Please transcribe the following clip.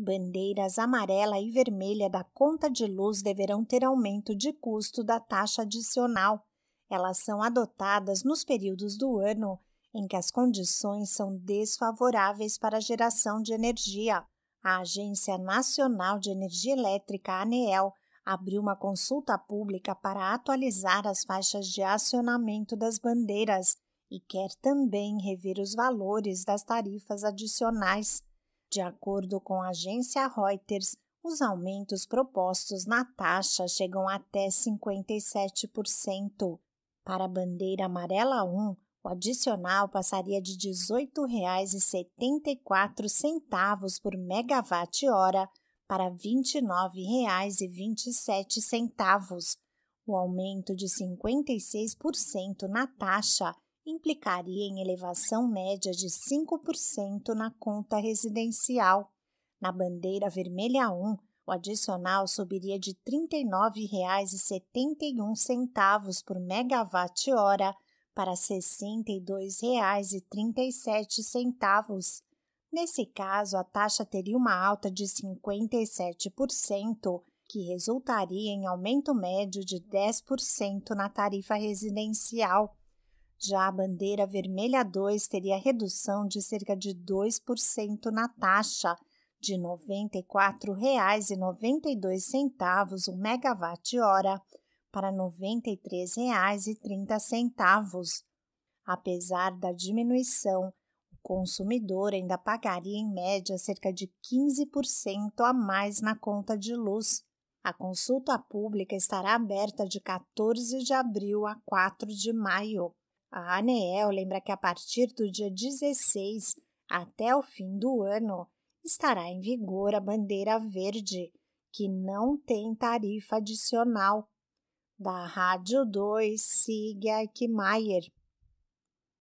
Bandeiras amarela e vermelha da conta de luz deverão ter aumento de custo da taxa adicional. Elas são adotadas nos períodos do ano em que as condições são desfavoráveis para a geração de energia. A Agência Nacional de Energia Elétrica, ANEEL, abriu uma consulta pública para atualizar as faixas de acionamento das bandeiras e quer também rever os valores das tarifas adicionais. De acordo com a agência Reuters, os aumentos propostos na taxa chegam até 57%. Para a bandeira amarela 1, o adicional passaria de R$ 18,74 por megawatt-hora para R$ 29,27. O aumento de 56% na taxa implicaria em elevação média de 5% na conta residencial. Na bandeira vermelha 1, o adicional subiria de R$ 39,71 por megawatt-hora para R$ 62,37. Nesse caso, a taxa teria uma alta de 57%, que resultaria em aumento médio de 10% na tarifa residencial. Já a bandeira vermelha 2 teria redução de cerca de 2% na taxa, de R$ 94,92 o megawatt-hora para R$ 93,30. Apesar da diminuição, o consumidor ainda pagaria em média cerca de 15% a mais na conta de luz. A consulta pública estará aberta de 14 de abril a 4 de maio. A ah, ANEEL né, lembra que a partir do dia 16 até o fim do ano estará em vigor a bandeira verde, que não tem tarifa adicional. Da Rádio 2, siga Eichmeier.